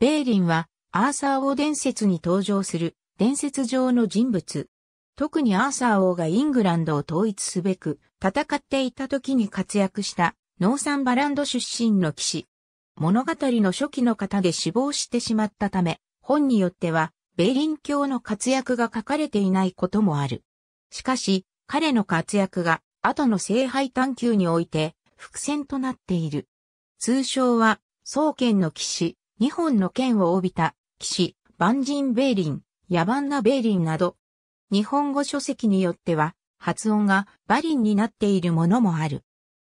ベーリンは、アーサー王伝説に登場する伝説上の人物。特にアーサー王がイングランドを統一すべく戦っていた時に活躍したノーサンバランド出身の騎士。物語の初期の方で死亡してしまったため、本によってはベーリン教の活躍が書かれていないこともある。しかし、彼の活躍が後の聖杯探求において伏線となっている。通称は、創建の騎士、日本の剣を帯びた、騎士、万人ベーリン、野蛮なベーリンなど、日本語書籍によっては、発音がバリンになっているものもある。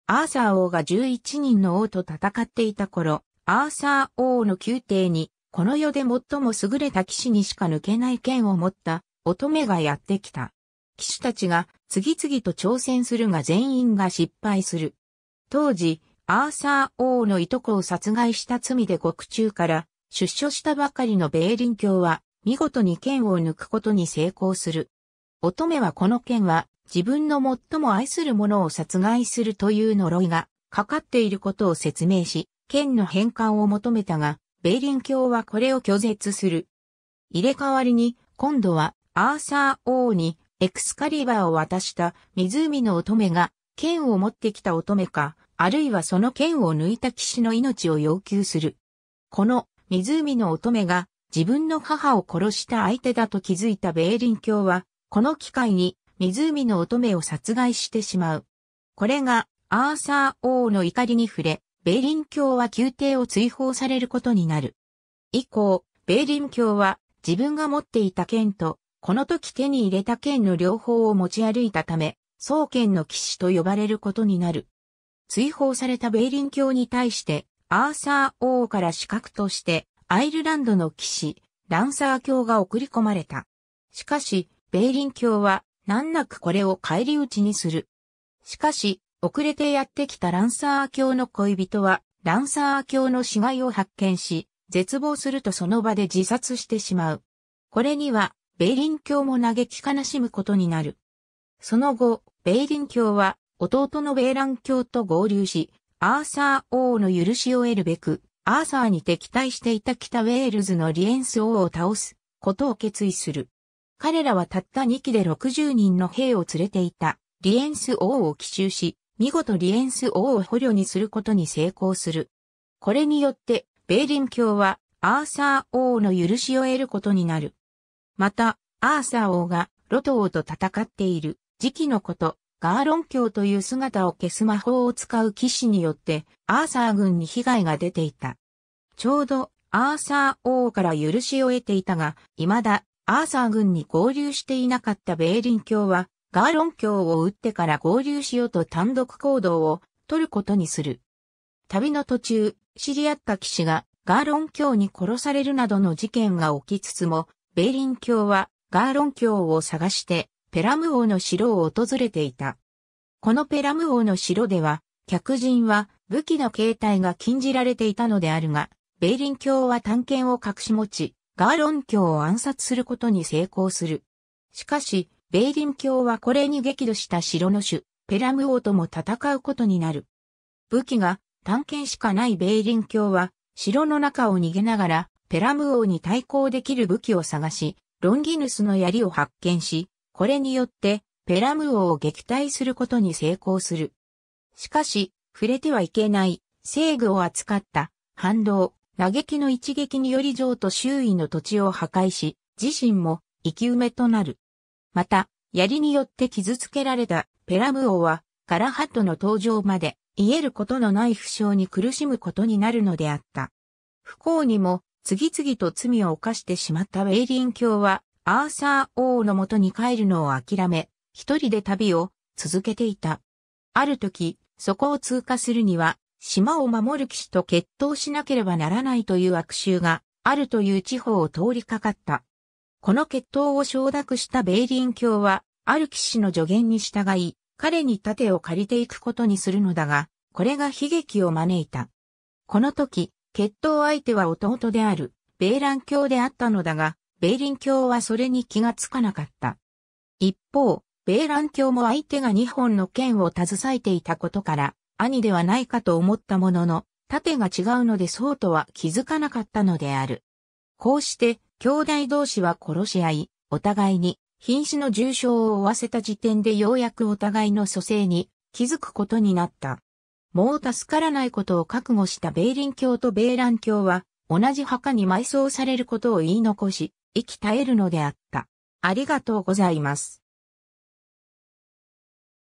アーサー王が11人の王と戦っていた頃、アーサー王の宮廷に、この世で最も優れた騎士にしか抜けない剣を持った乙女がやってきた。騎士たちが次々と挑戦するが全員が失敗する。当時、アーサー王のいとこを殺害した罪で獄中から出所したばかりのベーリン教は見事に剣を抜くことに成功する。乙女はこの剣は自分の最も愛する者を殺害するという呪いがかかっていることを説明し、剣の返還を求めたが、ベーリン教はこれを拒絶する。入れ替わりに、今度はアーサー王にエクスカリバーを渡した湖の乙女が剣を持ってきた乙女か、あるいはその剣を抜いた騎士の命を要求する。この湖の乙女が自分の母を殺した相手だと気づいたベーリン教は、この機会に湖の乙女を殺害してしまう。これがアーサー王の怒りに触れ、ベーリン教は宮廷を追放されることになる。以降、ベーリン教は自分が持っていた剣と、この時手に入れた剣の両方を持ち歩いたため、双剣の騎士と呼ばれることになる。追放されたベイリン教に対して、アーサー王から資格として、アイルランドの騎士、ランサー教が送り込まれた。しかし、ベイリン教は、難なくこれを返り討ちにする。しかし、遅れてやってきたランサー教の恋人は、ランサー教の死骸を発見し、絶望するとその場で自殺してしまう。これには、ベイリン教も嘆き悲しむことになる。その後、ベイリン教は弟のベーラン卿と合流し、アーサー王の許しを得るべく、アーサーに敵対していた北ウェールズのリエンス王を倒すことを決意する。彼らはたった2機で60人の兵を連れていたリエンス王を奇襲し、見事リエンス王を捕虜にすることに成功する。これによって、ベーリン卿はアーサー王の許しを得ることになる。また、アーサー王がロト王と戦っている時期のこと、ガーロン教という姿を消す魔法を使う騎士によって、アーサー軍に被害が出ていた。ちょうど、アーサー王から許しを得ていたが、未だ、アーサー軍に合流していなかったベーリン教は、ガーロン教を撃ってから合流しようと単独行動を取ることにする。旅の途中、知り合った騎士がガーロン教に殺されるなどの事件が起きつつも、ベーリン教はガーロン教を探してペラム王の城を訪れていた。このペラム王の城では、客人は武器の携帯が禁じられていたのであるが、ベイリン教は探検を隠し持ち、ガーロン教を暗殺することに成功する。しかし、ベイリン教はこれに激怒した城の主、ペラム王とも戦うことになる。武器が探検しかないベイリン教は、城の中を逃げながら、ペラム王に対抗できる武器を探し、ロンギヌスの槍を発見し、これによって、ペラム王を撃退することに成功する。しかし、触れてはいけない、制具を扱った、反動、嘆きの一撃により城と周囲の土地を破壊し、自身も生き埋めとなる。また、槍によって傷つけられたペラム王は、カラハットの登場まで、癒えることのない負傷に苦しむことになるのであった。不幸にも、次々と罪を犯してしまったウェイリン教は、アーサー王のもとに帰るのを諦め、一人で旅を続けていた。ある時、そこを通過するには、島を守る騎士と決闘しなければならないという悪習があるという地方を通りかかった。この決闘を承諾したベイリン教は、ある騎士の助言に従い、彼に盾を借りていくことにするのだが、これが悲劇を招いた。この時、決闘相手は弟である、ベイラン教であったのだが、ベーリン教はそれに気がつかなかった。一方、ベーラン教も相手が2本の剣を携えていたことから、兄ではないかと思ったものの、盾が違うのでそうとは気づかなかったのである。こうして、兄弟同士は殺し合い、お互いに、瀕死の重傷を負わせた時点でようやくお互いの蘇生に気づくことになった。もう助からないことを覚悟したベーリン教とベーラン教は、同じ墓に埋葬されることを言い残し、息絶えるのであった。ありがとうございます。